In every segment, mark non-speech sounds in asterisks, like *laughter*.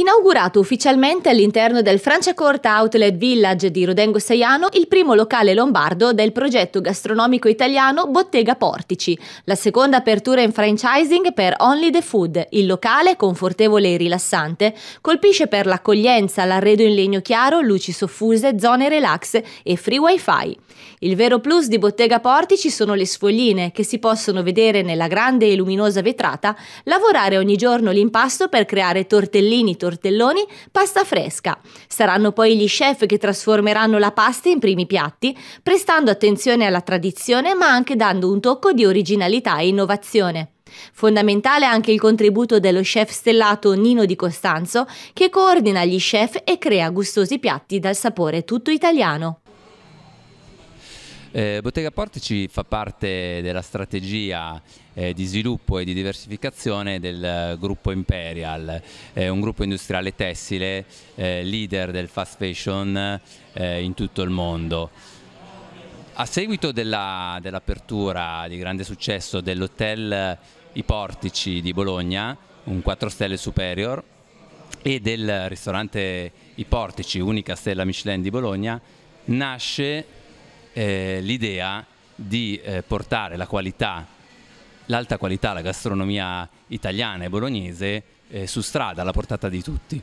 Inaugurato ufficialmente all'interno del Franciacorta Outlet Village di Rodengo Seiano il primo locale lombardo del progetto gastronomico italiano Bottega Portici, la seconda apertura in franchising per Only the Food. Il locale, confortevole e rilassante, colpisce per l'accoglienza, l'arredo in legno chiaro, luci soffuse, zone relax e free wifi. Il vero plus di Bottega Portici sono le sfogline che si possono vedere nella grande e luminosa vetrata, lavorare ogni giorno l'impasto per creare tortellini, tortellini tortelloni, pasta fresca. Saranno poi gli chef che trasformeranno la pasta in primi piatti, prestando attenzione alla tradizione ma anche dando un tocco di originalità e innovazione. Fondamentale anche il contributo dello chef stellato Nino Di Costanzo, che coordina gli chef e crea gustosi piatti dal sapore tutto italiano. Eh, Bottega Portici fa parte della strategia eh, di sviluppo e di diversificazione del eh, gruppo Imperial, eh, un gruppo industriale tessile eh, leader del fast fashion eh, in tutto il mondo. A seguito dell'apertura di grande successo dell'hotel I Portici di Bologna, un 4 stelle superior, e del ristorante I Portici, unica stella Michelin di Bologna, nasce eh, l'idea di eh, portare la qualità, l'alta qualità, la gastronomia italiana e bolognese eh, su strada, alla portata di tutti.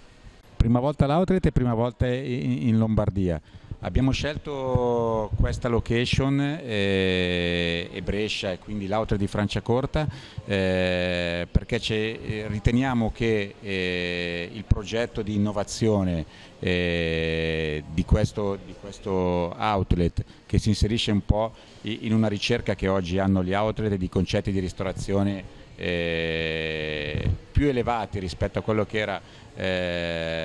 Prima volta all'Outlet e prima volta in, in Lombardia. Abbiamo scelto questa location eh, e Brescia e quindi l'outlet di Franciacorta eh, perché eh, riteniamo che eh, il progetto di innovazione eh, di questo, di, questo, outlet che si inserisce un po' in una ricerca che oggi hanno gli outlet di concetti di ristorazione eh, più elevati rispetto a quello che era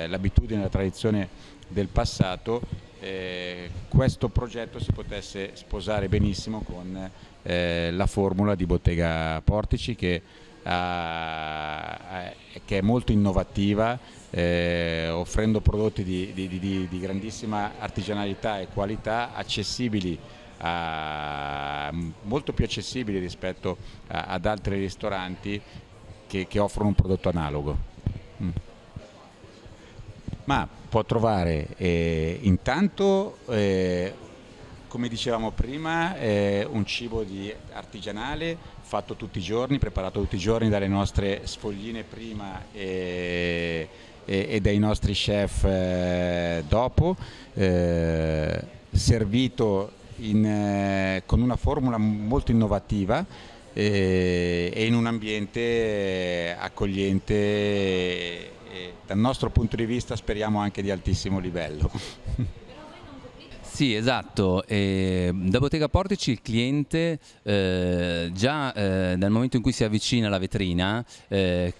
l'abitudine e la tradizione del passato eh, questo progetto si potesse sposare benissimo con eh, la formula di Bottega Portici che, ha, che è molto innovativa, eh, offrendo prodotti di, di, di, di, grandissima artigianalità e qualità accessibili a, molto più accessibili rispetto a, ad altri ristoranti che, che, offrono un prodotto analogo. Mm ma può trovare eh, intanto, eh, come dicevamo prima, eh, un cibo di artigianale fatto tutti i giorni, preparato tutti i giorni dalle nostre sfogline prima e, e, e dai nostri chef eh, dopo, eh, servito in, eh, con una formula molto innovativa e in un ambiente accogliente e dal nostro punto di vista speriamo anche di altissimo livello. *laughs* Sì, esatto. E da Bottega Portici il cliente eh, già eh, dal momento in cui si avvicina alla vetrina eh,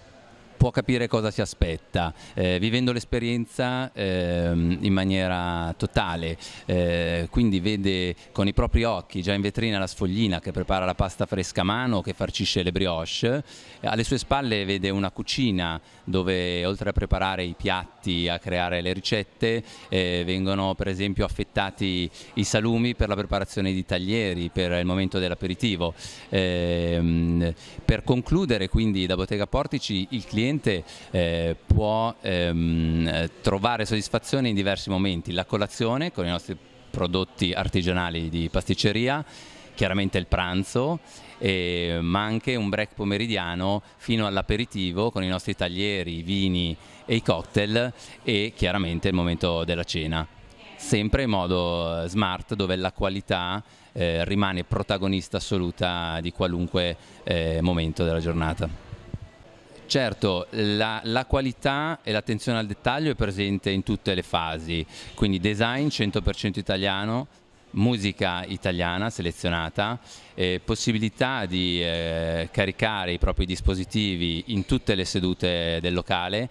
può capire cosa si aspetta, eh, vivendo l'esperienza eh, in maniera totale, eh, quindi vede con i propri occhi già in vetrina la sfoglina che prepara la pasta fresca a mano, che farcisce le brioche, alle sue spalle vede una cucina dove oltre a preparare i piatti affettati a creare le ricette, eh, vengono per esempio affettati i salumi per la preparazione di taglieri, per il momento dell'aperitivo. Eh, per concludere quindi da Bottega Portici il cliente eh, può ehm, trovare soddisfazione in diversi momenti, la colazione con i nostri prodotti artigianali di pasticceria, chiaramente il pranzo, eh, ma anche un break pomeridiano fino all'aperitivo con i nostri taglieri, i vini e i cocktail e chiaramente il momento della cena. Sempre in modo eh, smart dove la qualità eh, rimane protagonista assoluta di qualunque eh, momento della giornata. Certo, la, la, qualità e l'attenzione al dettaglio è presente in tutte le fasi, quindi design 100% italiano, musica italiana selezionata, eh, possibilità di eh, caricare i propri dispositivi in tutte le sedute del locale,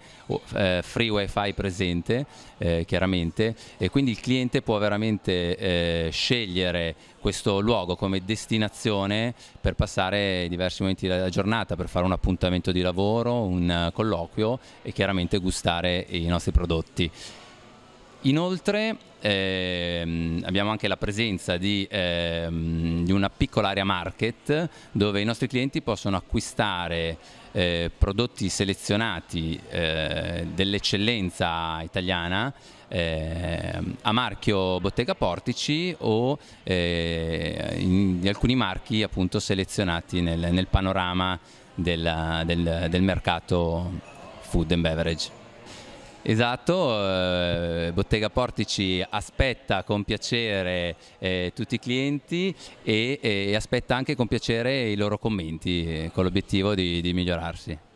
eh, free wifi presente eh, chiaramente e quindi il cliente può veramente eh, scegliere questo luogo come destinazione per passare diversi momenti della giornata, per fare un appuntamento di lavoro, un colloquio e chiaramente gustare i nostri prodotti. Inoltre ehm, abbiamo anche la presenza di, ehm, di, una piccola area market dove i nostri clienti possono acquistare eh, prodotti selezionati eh, dell'eccellenza italiana eh, a marchio Bottega Portici o eh, in, di alcuni marchi appunto selezionati nel, nel panorama della, del, del mercato food and beverage. Esatto, eh, Bottega Portici aspetta con piacere eh, tutti i clienti e, e, aspetta anche con piacere i loro commenti eh, con l'obiettivo di, di migliorarsi.